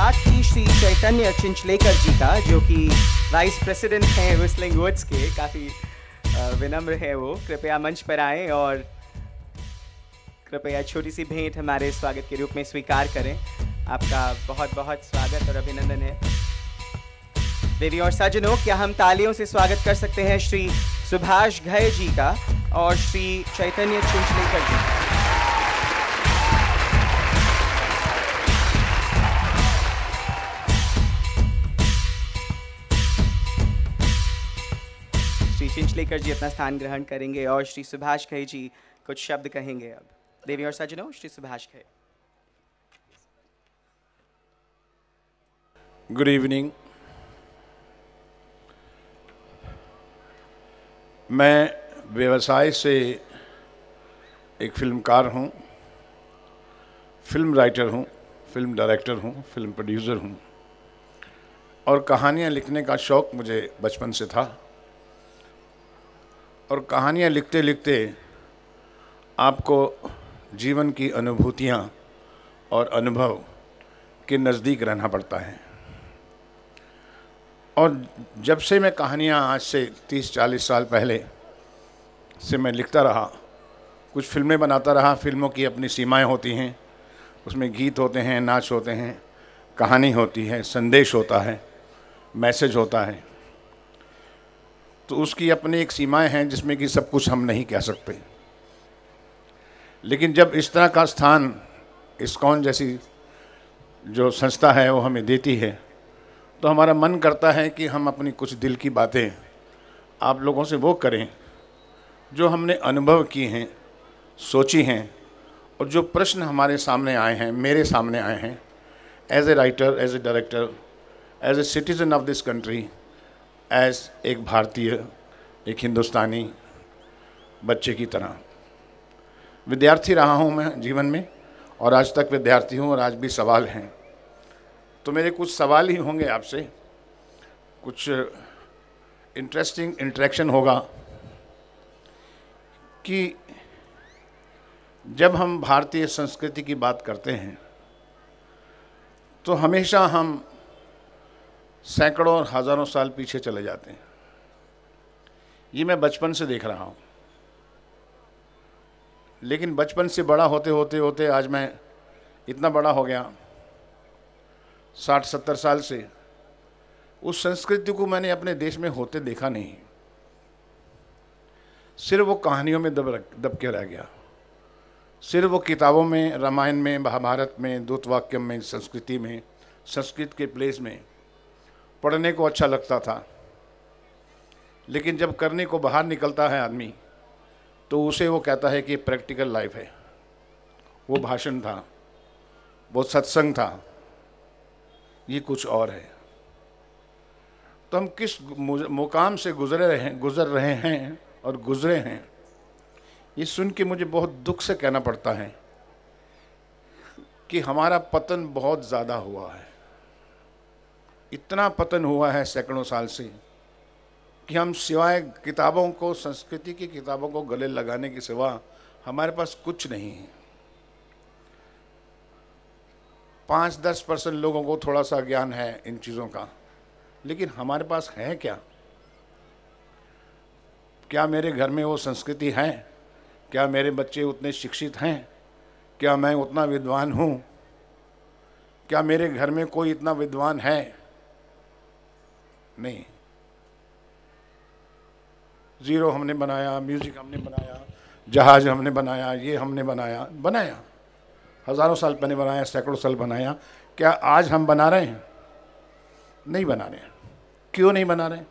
साथ ही श्री चैतन्य चिंचलेकर जी का जो कि वाइस प्रेसिडेंट हैं विस्लिंग वुड्स के काफ़ी विनम्र है वो कृपया मंच पर आए और कृपया छोटी सी भेंट हमारे स्वागत के रूप में स्वीकार करें आपका बहुत बहुत स्वागत और अभिनंदन है देवी और सज्जनों क्या हम तालियों से स्वागत कर सकते हैं श्री सुभाष घय जी का और श्री चैतन्य चिंचलेकर जी का पाटलेकर जी अपना स्थान ग्रहण करेंगे और श्री सुभाष खे जी कुछ शब्द कहेंगे अब देवी और सजनो श्री सुभाष खे गुड इवनिंग मैं व्यवसाय से एक फिल्मकार हूँ फिल्म राइटर हूँ फिल्म डायरेक्टर हूं फिल्म प्रोड्यूसर हूं और कहानियां लिखने का शौक़ मुझे बचपन से था और कहानियाँ लिखते लिखते आपको जीवन की अनुभूतियाँ और अनुभव के नज़दीक रहना पड़ता है और जब से मैं कहानियाँ आज से 30-40 साल पहले से मैं लिखता रहा कुछ फिल्में बनाता रहा फिल्मों की अपनी सीमाएं होती हैं उसमें गीत होते हैं नाच होते हैं कहानी होती है संदेश होता है मैसेज होता है तो उसकी अपनी एक सीमाएं हैं जिसमें कि सब कुछ हम नहीं कह सकते लेकिन जब इस तरह का स्थान इस्कॉन जैसी जो संस्था है वो हमें देती है तो हमारा मन करता है कि हम अपनी कुछ दिल की बातें आप लोगों से वो करें जो हमने अनुभव किए हैं सोची हैं और जो प्रश्न हमारे सामने आए हैं मेरे सामने आए हैं as a writer as a director as a citizen of this country as एक भारतीय एक हिंदुस्तानी बच्चे की तरह विद्यार्थी रहा हूँ मैं जीवन में और आज तक विद्यार्थी हूँ और आज भी सवाल हैं तो मेरे कुछ सवाल ही होंगे आपसे कुछ इंटरेस्टिंग इंट्रैक्शन होगा कि जब हम भारतीय संस्कृति की बात करते हैं तो हमेशा हम सैकड़ों और हज़ारों साल पीछे चले जाते हैं ये मैं बचपन से देख रहा हूँ लेकिन बचपन से बड़ा होते होते होते आज मैं इतना बड़ा हो गया साठ सत्तर साल से उस संस्कृति को मैंने अपने देश में होते देखा नहीं सिर्फ वो कहानियों में दब रख दब के रह गया सिर्फ वो किताबों में रामायण में महाभारत में दूतवाक्यम में संस्कृति में संस्कृत के प्लेस में पढ़ने को अच्छा लगता था लेकिन जब करने को बाहर निकलता है आदमी तो उसे वो कहता है कि प्रैक्टिकल लाइफ है वो भाषण था वो सत्संग था ये कुछ और है तो हम किस मुकाम से गुजरे रहे हैं गुजर रहे हैं और गुजरे हैं ये सुन के मुझे बहुत दुख से कहना पड़ता है कि हमारा पतन बहुत ज़्यादा हुआ है इतना पतन हुआ है सैकड़ों साल से कि हम सिवाय किताबों को संस्कृति की किताबों को गले लगाने के सिवा हमारे पास कुछ नहीं है पाँच दस परसेंट लोगों को थोड़ा सा ज्ञान है इन चीज़ों का लेकिन हमारे पास है क्या क्या मेरे घर में वो संस्कृति है क्या मेरे बच्चे उतने शिक्षित हैं क्या मैं उतना विद्वान हूँ क्या मेरे घर में कोई इतना विद्वान है नहीं ज़ीरो हमने बनाया म्यूज़िक हमने बनाया जहाज हमने बनाया ये हमने बनाया बनाया हज़ारों साल पहले बनाया सैकड़ों साल बनाया क्या आज हम बना रहे हैं नहीं बना रहे हैं क्यों नहीं बना रहे हैं?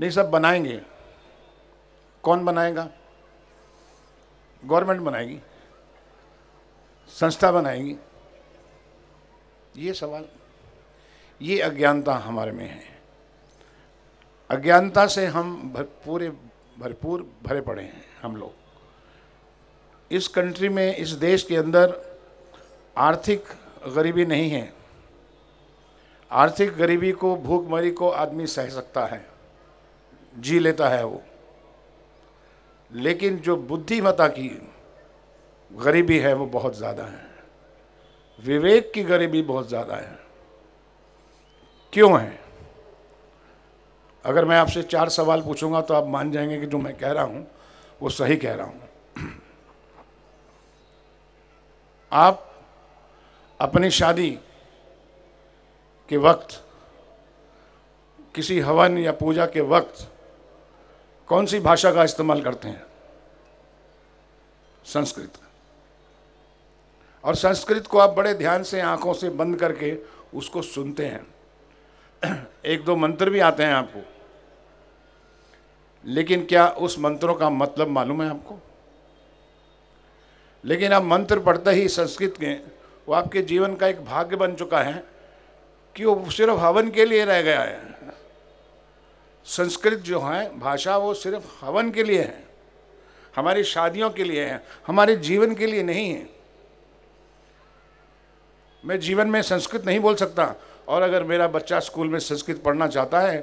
नहीं सब बनाएंगे कौन बनाएगा गवर्नमेंट बनाएगी संस्था बनाएगी ये सवाल ये अज्ञानता हमारे में है अज्ञानता से हम भर, पूरे भरपूर भरे पड़े हैं हम लोग इस कंट्री में इस देश के अंदर आर्थिक गरीबी नहीं है आर्थिक गरीबी को भूखमरी को आदमी सह सकता है जी लेता है वो लेकिन जो बुद्धिमता की गरीबी है वो बहुत ज़्यादा है विवेक की गरीबी बहुत ज़्यादा है क्यों हैं अगर मैं आपसे चार सवाल पूछूंगा तो आप मान जाएंगे कि जो मैं कह रहा हूं वो सही कह रहा हूं आप अपनी शादी के वक्त किसी हवन या पूजा के वक्त कौन सी भाषा का इस्तेमाल करते हैं संस्कृत और संस्कृत को आप बड़े ध्यान से आंखों से बंद करके उसको सुनते हैं एक दो मंत्र भी आते हैं आपको लेकिन क्या उस मंत्रों का मतलब मालूम है आपको लेकिन आप मंत्र पढ़ते ही संस्कृत के वो आपके जीवन का एक भाग्य बन चुका है कि वो सिर्फ हवन के लिए रह गया है संस्कृत जो है भाषा वो सिर्फ हवन के लिए है हमारी शादियों के लिए है हमारे जीवन के लिए नहीं है मैं जीवन में संस्कृत नहीं बोल सकता और अगर मेरा बच्चा स्कूल में संस्कृत पढ़ना चाहता है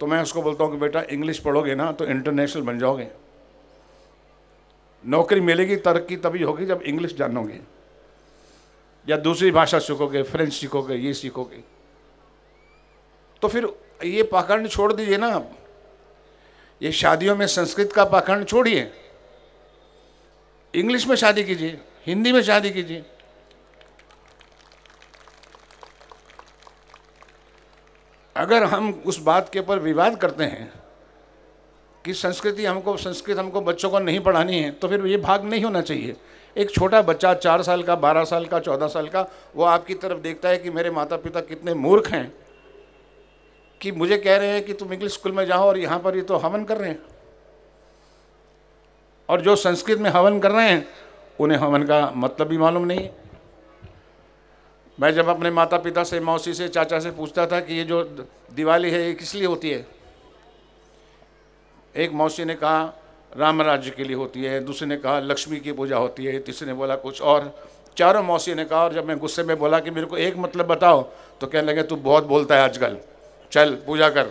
तो मैं उसको बोलता हूँ कि बेटा इंग्लिश पढ़ोगे ना तो इंटरनेशनल बन जाओगे नौकरी मिलेगी तरक्की तभी होगी जब इंग्लिश जानोगे या दूसरी भाषा सीखोगे फ्रेंच सीखोगे ये सीखोगे तो फिर ये पाखंड छोड़ दीजिए ना आप ये शादियों में संस्कृत का पाखंड छोड़िए इंग्लिश में शादी कीजिए हिंदी में शादी कीजिए अगर हम उस बात के ऊपर विवाद करते हैं कि संस्कृति हमको संस्कृत हमको बच्चों को नहीं पढ़ानी है तो फिर ये भाग नहीं होना चाहिए एक छोटा बच्चा चार साल का बारह साल का चौदह साल का वो आपकी तरफ देखता है कि मेरे माता पिता कितने मूर्ख हैं कि मुझे कह रहे हैं कि तुम इंग्लिश स्कूल में जाओ और यहाँ पर ये तो हवन कर रहे हैं और जो संस्कृत में हवन कर रहे हैं उन्हें हवन का मतलब भी मालूम नहीं है मैं जब अपने माता पिता से मौसी से चाचा से पूछता था कि ये जो दिवाली है ये किस लिए होती है एक मौसी ने कहा राम राज्य के लिए होती है दूसरे ने कहा लक्ष्मी की पूजा होती है तीसरे ने बोला कुछ और चारों मौसी ने कहा और जब मैं गुस्से में बोला कि मेरे को एक मतलब बताओ तो कहने लगे तू बहुत बोलता है आजकल चल पूजा कर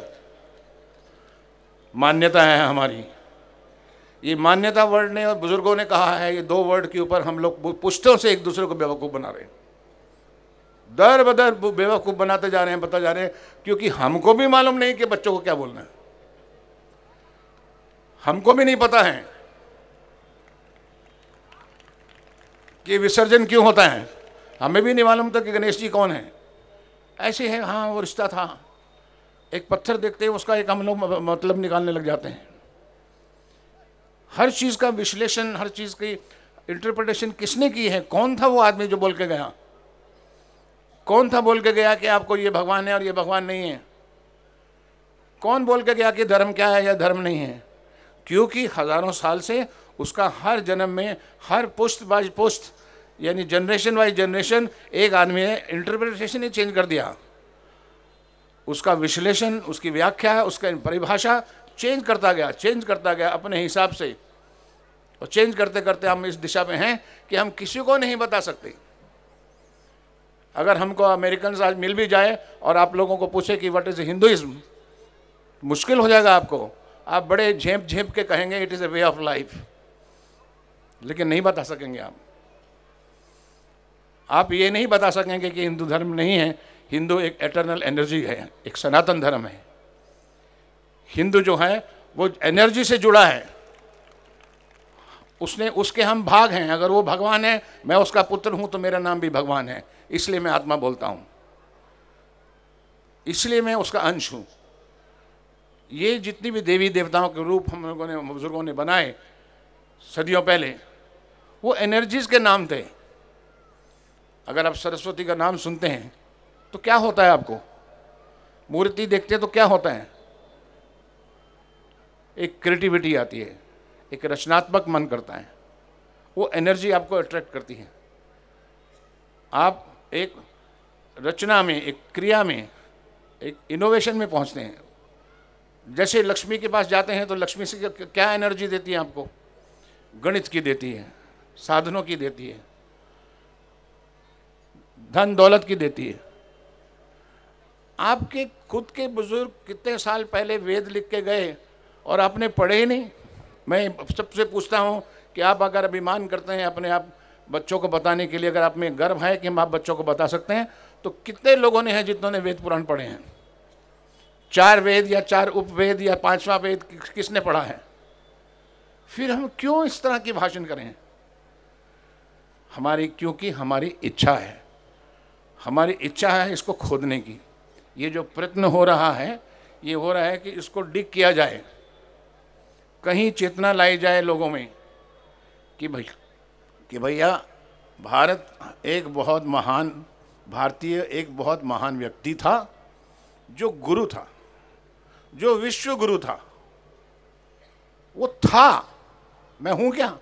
मान्यता है हमारी ये मान्यता वर्ड ने और बुज़ुर्गों ने कहा है ये दो वर्ड के ऊपर हम लोग पुष्टों से एक दूसरे को बेवकूफ़ बना रहे हैं दर बदर बेवकूफ़ बनाते जा रहे हैं बता जा रहे हैं क्योंकि हमको भी मालूम नहीं कि बच्चों को क्या बोलना है हमको भी नहीं पता है कि विसर्जन क्यों होता है हमें भी नहीं मालूम था कि गणेश जी कौन है ऐसे है हाँ वो रिश्ता था एक पत्थर देखते हैं उसका एक हम लोग मतलब निकालने लग जाते हैं हर चीज़ का विश्लेषण हर चीज़ की इंटरप्रिटेशन किसने की है कौन था वो आदमी जो बोल के गया कौन था बोल के गया कि आपको ये भगवान है और ये भगवान नहीं है कौन बोल के गया कि धर्म क्या है या धर्म नहीं है क्योंकि हजारों साल से उसका हर जन्म में हर पुस्त बाज पुस्त यानी जनरेशन वाइज जनरेशन एक आदमी ने इंटरप्रिटेशन ही चेंज कर दिया उसका विश्लेषण उसकी व्याख्या उसका परिभाषा चेंज करता गया चेंज करता गया अपने हिसाब से और चेंज करते करते हम इस दिशा में हैं कि हम किसी को नहीं बता सकते अगर हमको अमेरिकन आज मिल भी जाए और आप लोगों को पूछे कि वट इज़ हिंदुज़म मुश्किल हो जाएगा आपको आप बड़े झेप झेप के कहेंगे it is a way of life लेकिन नहीं बता सकेंगे आप आप ये नहीं बता सकेंगे कि हिंदू धर्म नहीं है हिंदू एक एटर्नल एनर्जी है एक सनातन धर्म है हिंदू जो है वो एनर्जी से जुड़ा है उसने उसके हम भाग हैं अगर वो भगवान है मैं उसका पुत्र हूं तो मेरा नाम भी भगवान है इसलिए मैं आत्मा बोलता हूं इसलिए मैं उसका अंश हूं ये जितनी भी देवी देवताओं के रूप हम लोगों ने बुजुर्गों ने बनाए सदियों पहले वो एनर्जीज के नाम थे अगर आप सरस्वती का नाम सुनते हैं तो क्या होता है आपको मूर्ति देखते हैं तो क्या होता है एक क्रिएटिविटी आती है एक रचनात्मक मन करता है वो एनर्जी आपको अट्रैक्ट करती है आप एक रचना में एक क्रिया में एक इनोवेशन में पहुंचते हैं जैसे लक्ष्मी के पास जाते हैं तो लक्ष्मी से क्या एनर्जी देती है आपको गणित की देती है साधनों की देती है धन दौलत की देती है आपके खुद के बुजुर्ग कितने साल पहले वेद लिख के गए और आपने पढ़े ही नहीं मैं सबसे पूछता हूँ कि आप अगर अभिमान करते हैं अपने आप बच्चों को बताने के लिए अगर आप में गर्व है कि हम आप बच्चों को बता सकते हैं तो कितने लोगों ने हैं जितनों ने वेद पुराण पढ़े हैं चार वेद या चार उपवेद या पांचवा वेद किसने पढ़ा है फिर हम क्यों इस तरह की भाषण करें हमारी क्योंकि हमारी इच्छा है हमारी इच्छा है इसको खोदने की ये जो प्रयत्न हो रहा है ये हो रहा है कि इसको डिग किया जाए कहीं चेतना लाई जाए लोगों में कि भाई कि भैया भारत एक बहुत महान भारतीय एक बहुत महान व्यक्ति था जो गुरु था जो विश्व गुरु था वो था मैं हूं क्या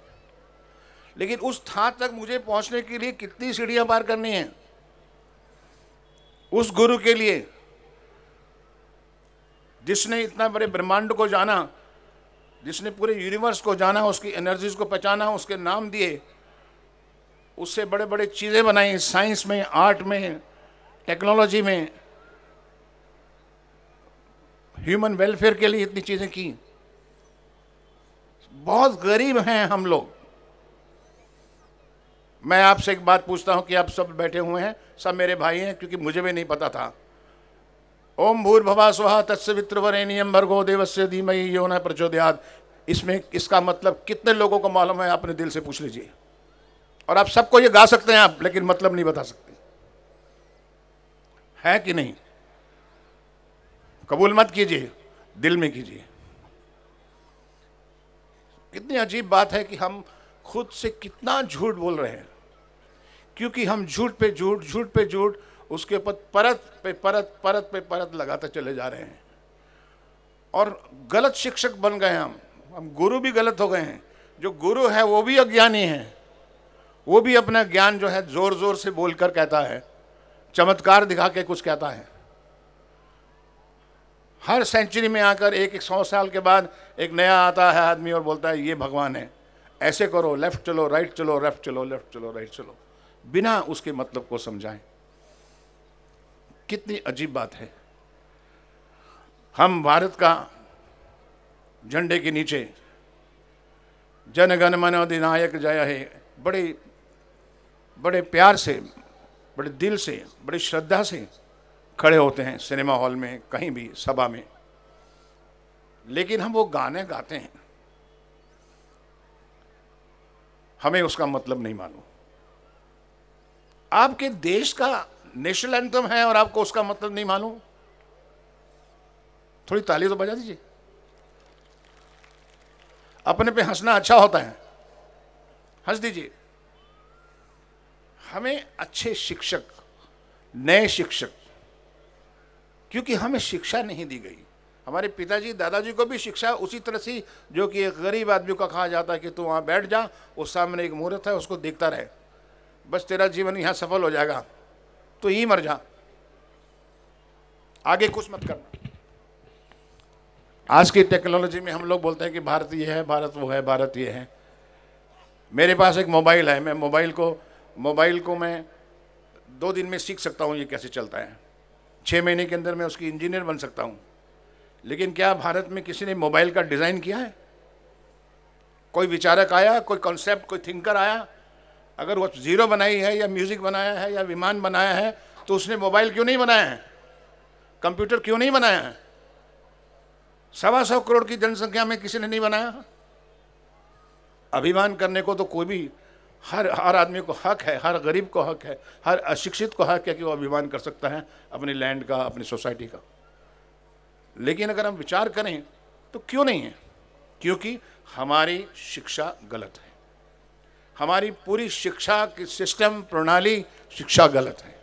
लेकिन उस था तक मुझे पहुंचने के लिए कितनी सीढ़ियां पार करनी है उस गुरु के लिए जिसने इतना बड़े ब्रह्मांड को जाना जिसने पूरे यूनिवर्स को जाना उसकी एनर्जीज को पहचाना उसके नाम दिए उससे बड़े बड़े चीज़ें बनाई साइंस में आर्ट में टेक्नोलॉजी में ह्यूमन वेलफेयर के लिए इतनी चीज़ें की बहुत गरीब हैं हम लोग मैं आपसे एक बात पूछता हूं कि आप सब बैठे हुए हैं सब मेरे भाई हैं क्योंकि मुझे भी नहीं पता था ओम भूर्भवा स्वाहा तत्सवितुवरेणियम भर्गो देवस्य धीमहि यो न प्रचोदयात इसमें इसका मतलब कितने लोगों को मालूम है अपने दिल से पूछ लीजिए और आप सबको ये गा सकते हैं आप लेकिन मतलब नहीं बता सकते है कि नहीं कबूल मत कीजिए दिल में कीजिए कितनी अजीब बात है कि हम खुद से कितना झूठ बोल रहे हैं क्योंकि हम झूठ पे झूठ झूठ पे झूठ उसके ऊपर परत पे परत परत पे परत लगाते चले जा रहे हैं और गलत शिक्षक बन गए हम हम गुरु भी गलत हो गए हैं जो गुरु है वो भी अज्ञानी है वो भी अपना ज्ञान जो है जोर जोर से बोलकर कहता है चमत्कार दिखा के कुछ कहता है हर सेंचुरी में आकर एक एक सौ साल के बाद एक नया आता है आदमी और बोलता है ये भगवान है ऐसे करो लेफ्ट चलो राइट चलो लेफ्ट चलो लेफ्ट चलो राइट चलो बिना उसके मतलब को समझाएं कितनी अजीब बात है हम भारत का झंडे के नीचे जनगण मन अधिनायक जय है बड़े बड़े प्यार से बड़े दिल से बड़ी श्रद्धा से खड़े होते हैं सिनेमा हॉल में कहीं भी सभा में लेकिन हम वो गाने गाते हैं हमें उसका मतलब नहीं मालूम आपके देश का नेशनल एंथम है और आपको उसका मतलब नहीं मालूम थोड़ी ताली तो बजा दीजिए अपने पे हंसना अच्छा होता है हंस दीजिए हमें अच्छे शिक्षक नए शिक्षक क्योंकि हमें शिक्षा नहीं दी गई हमारे पिताजी दादाजी को भी शिक्षा उसी तरह से जो कि एक गरीब आदमी को कहा जाता है कि तू वहाँ बैठ जा उस सामने एक मुहूर्त है उसको देखता रहे बस तेरा जीवन यहाँ सफल हो जाएगा तो ही मर जा आगे कुछ मत करना आज की टेक्नोलॉजी में हम लोग बोलते हैं कि भारत ये है भारत वो है भारत ये है मेरे पास एक मोबाइल है मैं मोबाइल को मोबाइल को मैं दो दिन में सीख सकता हूँ ये कैसे चलता है छः महीने के अंदर मैं उसकी इंजीनियर बन सकता हूँ लेकिन क्या भारत में किसी ने मोबाइल का डिज़ाइन किया है कोई विचारक आया कोई कॉन्सेप्ट कोई थिंकर आया अगर वो ज़ीरो बनाई है या म्यूज़िक बनाया है या विमान बनाया है तो उसने मोबाइल क्यों नहीं बनाया है कंप्यूटर क्यों नहीं बनाया है सवा सौ करोड़ की जनसंख्या में किसी ने नहीं बनाया अभिमान करने को तो कोई भी हर हर आदमी को हक है हर गरीब को हक है हर अशिक्षित को हक है कि वो अभिमान कर सकता है अपने लैंड का अपनी सोसाइटी का लेकिन अगर हम विचार करें तो क्यों नहीं है क्योंकि हमारी शिक्षा गलत है हमारी पूरी शिक्षा की सिस्टम प्रणाली शिक्षा गलत है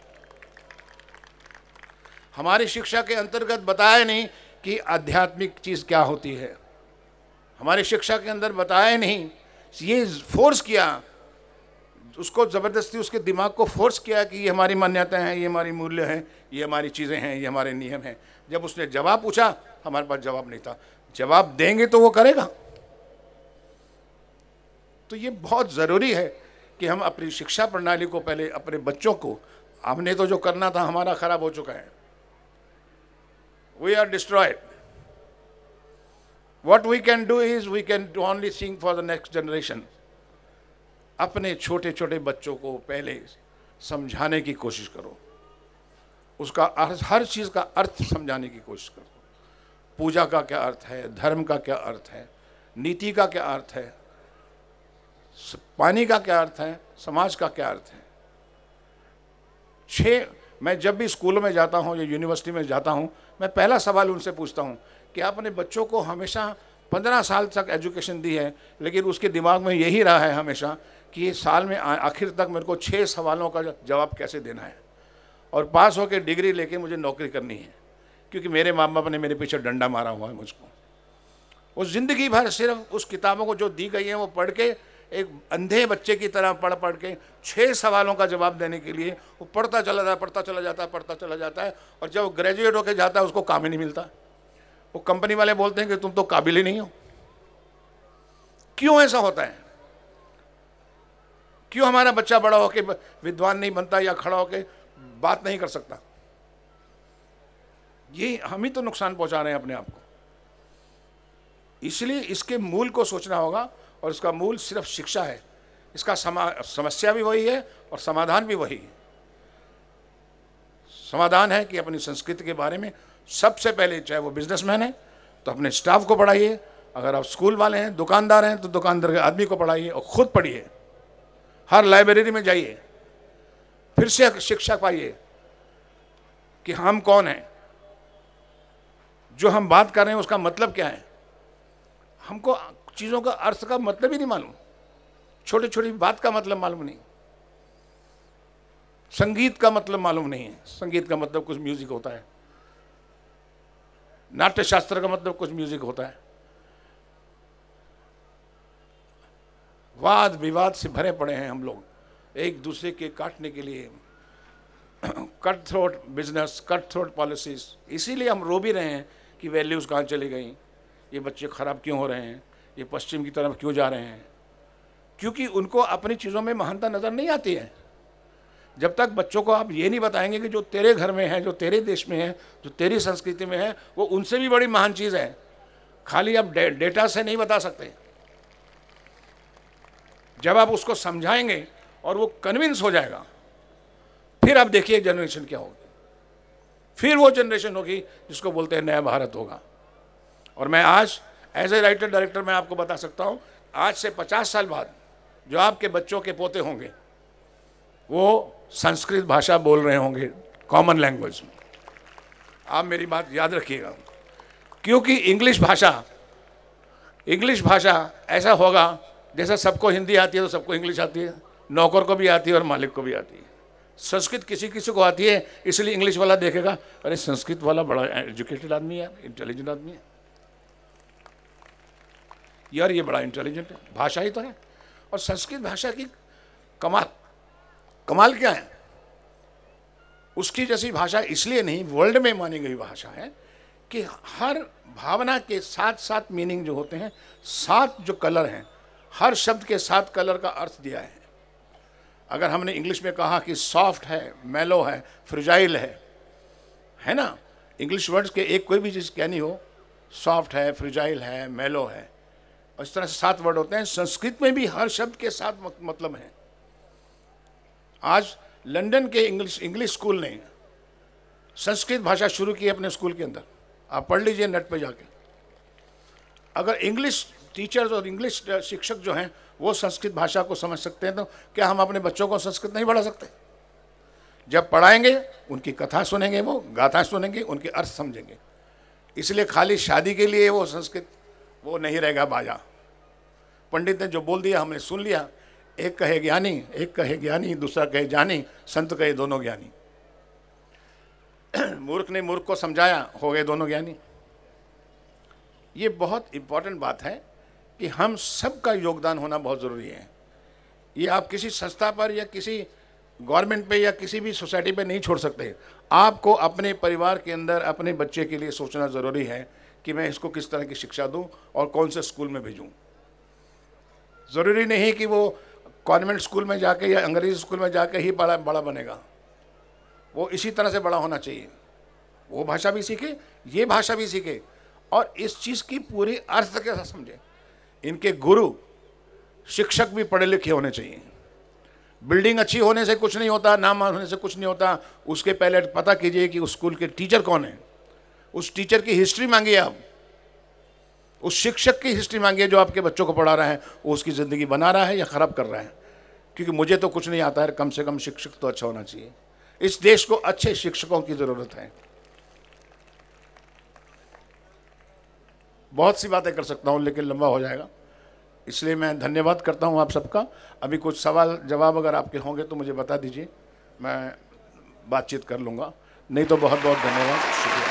हमारी शिक्षा के अंतर्गत बताया नहीं कि आध्यात्मिक चीज़ क्या होती है हमारी शिक्षा के अंदर बताया नहीं ये फोर्स किया उसको ज़बरदस्ती उसके दिमाग को फोर्स किया कि ये हमारी मान्यता है ये हमारी मूल्य हैं ये हमारी चीज़ें हैं ये हमारे नियम हैं जब उसने जवाब पूछा हमारे पास जवाब नहीं था जवाब देंगे तो वो करेगा तो ये बहुत ज़रूरी है कि हम अपनी शिक्षा प्रणाली को पहले अपने बच्चों को हमने तो जो करना था हमारा ख़राब हो चुका है we are destroyed what we can do is we can do only sing for the next generation अपने छोटे छोटे बच्चों को पहले समझाने की कोशिश करो उसका अर्थ हर चीज़ का अर्थ समझाने की कोशिश करो पूजा का क्या अर्थ है धर्म का क्या अर्थ है नीति का क्या अर्थ है पानी का क्या अर्थ है समाज का क्या अर्थ है छः मैं जब भी स्कूलों में जाता हूँ या यूनिवर्सिटी में जाता हूँ मैं पहला सवाल उनसे पूछता हूँ कि आपने बच्चों को हमेशा पंद्रह साल तक एजुकेशन दी है लेकिन उसके दिमाग में यही रहा है हमेशा कि साल में आखिर तक मेरे को छः सवालों का जवाब कैसे देना है और पास होकर डिग्री लेके मुझे नौकरी करनी है क्योंकि मेरे माँ बाप ने मेरे पीछे डंडा मारा हुआ है मुझको उस ज़िंदगी भर सिर्फ उस किताबों को जो दी गई है वो पढ़ के एक अंधे बच्चे की तरह पढ़ पढ़ के छः सवालों का जवाब देने के लिए वो पढ़ता चला जाता है पढ़ता चला जाता है पढ़ता चला जाता है और जब ग्रेजुएट होकर जाता है उसको काम ही नहीं मिलता वो कंपनी वाले बोलते हैं कि तुम तो काबिल ही नहीं हो क्यों ऐसा होता है क्यों हमारा बच्चा बड़ा होकर विद्वान नहीं बनता या खड़ा होकर बात नहीं कर सकता ये हम ही तो नुकसान पहुंचा रहे हैं अपने आप को इसलिए इसके मूल को सोचना होगा और इसका मूल सिर्फ शिक्षा है इसका समस्या भी वही है और समाधान भी वही है समाधान है कि अपनी संस्कृति के बारे में सबसे पहले चाहे वो बिजनेसमैन है तो अपने स्टाफ को पढ़ाइए अगर आप स्कूल वाले हैं दुकानदार हैं तो दुकानदार के आदमी को पढ़ाइए और ख़ुद पढ़िए हर लाइब्रेरी में जाइए फिर से शिक्षा पाइए कि हम कौन हैं जो हम बात कर रहे हैं उसका मतलब क्या है हमको चीज़ों का अर्थ का मतलब ही नहीं मालूम छोटी छोटी बात का मतलब मालूम नहीं संगीत का मतलब मालूम नहीं है संगीत का मतलब कुछ म्यूजिक होता है नाट्य शास्त्र का मतलब कुछ म्यूजिक होता है वाद विवाद से भरे पड़े हैं हम लोग एक दूसरे के काटने के लिए cut throat business cut throat policies इसीलिए हम रो भी रहे हैं कि वैल्यूज़ कहाँ चली गई ये बच्चे ख़राब क्यों हो रहे हैं ये पश्चिम की तरफ क्यों जा रहे हैं क्योंकि उनको अपनी चीज़ों में महानता नज़र नहीं आती है जब तक बच्चों को आप ये नहीं बताएंगे कि जो तेरे घर में है जो तेरे देश में है जो तेरी संस्कृति में है वो उनसे भी बड़ी महान चीज़ है खाली आप डेटा से नहीं बता सकते जब आप उसको समझाएंगे और वो कन्विंस हो जाएगा फिर आप देखिए जनरेशन क्या होगी फिर वो जनरेशन होगी जिसको बोलते हैं नया भारत होगा और मैं आज एज ए राइटर डायरेक्टर मैं आपको बता सकता हूँ आज से पचास साल बाद जो आपके बच्चों के पोते होंगे वो संस्कृत भाषा बोल रहे होंगे कॉमन लैंग्वेज में आप मेरी बात याद रखिएगा क्योंकि इंग्लिश भाषा इंग्लिश भाषा ऐसा होगा जैसा सबको हिंदी आती है तो सबको इंग्लिश आती है नौकर को भी आती है और मालिक को भी आती है संस्कृत किसी किसी को आती है इसलिए इंग्लिश वाला देखेगा अरे संस्कृत वाला बड़ा एजुकेटेड आदमी है इंटेलिजेंट आदमी है यार ये बड़ा इंटेलिजेंट है भाषा ही तो है और संस्कृत भाषा की कमाल कमाल क्या है उसकी जैसी भाषा इसलिए नहीं वर्ल्ड में मानी गई भाषा है कि हर भावना के साथ साथ मीनिंग जो होते हैं सात जो कलर हैं हर शब्द के साथ कलर का अर्थ दिया है अगर हमने इंग्लिश में कहा कि सॉफ्ट है मेलो है फ्रिजाइल है है ना इंग्लिश वर्ड्स के एक कोई भी चीज़ कहनी हो सॉफ्ट है फ्रिजाइल है मेलो है और इस तरह से सात वर्ड होते हैं संस्कृत में भी हर शब्द के साथ मतलब है आज लंदन के इंग्लिश इंग्लिश स्कूल ने संस्कृत भाषा शुरू की है अपने स्कूल के अंदर आप पढ़ लीजिए नेट पे जाके अगर इंग्लिश टीचर्स और इंग्लिश शिक्षक जो हैं वो संस्कृत भाषा को समझ सकते हैं तो क्या हम अपने बच्चों को संस्कृत नहीं पढ़ा सकते जब पढ़ाएंगे उनकी कथा सुनेंगे वो गाथा सुनेंगे उनके अर्थ समझेंगे इसलिए खाली शादी के लिए वो संस्कृत वो नहीं रहेगा बाजा पंडित ने जो बोल दिया हमने सुन लिया एक कहे ज्ञानी एक कहे ज्ञानी दूसरा कहे जानी संत कहे दोनों ज्ञानी मूर्ख ने मूर्ख को समझाया हो गए दोनों ज्ञानी ये बहुत इंपॉर्टेंट बात है कि हम सबका योगदान होना बहुत ज़रूरी है ये आप किसी संस्था पर या किसी गवर्नमेंट पे या किसी भी सोसाइटी पे नहीं छोड़ सकते आपको अपने परिवार के अंदर अपने बच्चे के लिए सोचना ज़रूरी है कि मैं इसको किस तरह की शिक्षा दूँ और कौन से स्कूल में भेजूँ ज़रूरी नहीं कि वो कॉन्वेंट स्कूल में जाके या अंग्रेजी स्कूल में जाके ही बड़ा बड़ा बनेगा वो इसी तरह से बड़ा होना चाहिए वो भाषा भी सीखे ये भाषा भी सीखे और इस चीज़ की पूरी अर्थ के साथ समझे इनके गुरु शिक्षक भी पढ़े लिखे होने चाहिए बिल्डिंग अच्छी होने से कुछ नहीं होता नाम होने से कुछ नहीं होता उसके पहले पता कीजिए कि उस स्कूल के टीचर कौन हैं उस टीचर की हिस्ट्री मांगिए आप उस शिक्षक की हिस्ट्री मांगिए जो आपके बच्चों को पढ़ा रहा है वो उसकी ज़िंदगी बना रहा है या ख़राब कर रहा है क्योंकि मुझे तो कुछ नहीं आता है कम से कम शिक्षक तो अच्छा होना चाहिए इस देश को अच्छे शिक्षकों की ज़रूरत है बहुत सी बातें कर सकता हूँ लेकिन लंबा हो जाएगा इसलिए मैं धन्यवाद करता हूँ आप सबका अभी कुछ सवाल जवाब अगर आपके होंगे तो मुझे बता दीजिए मैं बातचीत कर लूँगा नहीं तो बहुत बहुत धन्यवाद शुक्रिया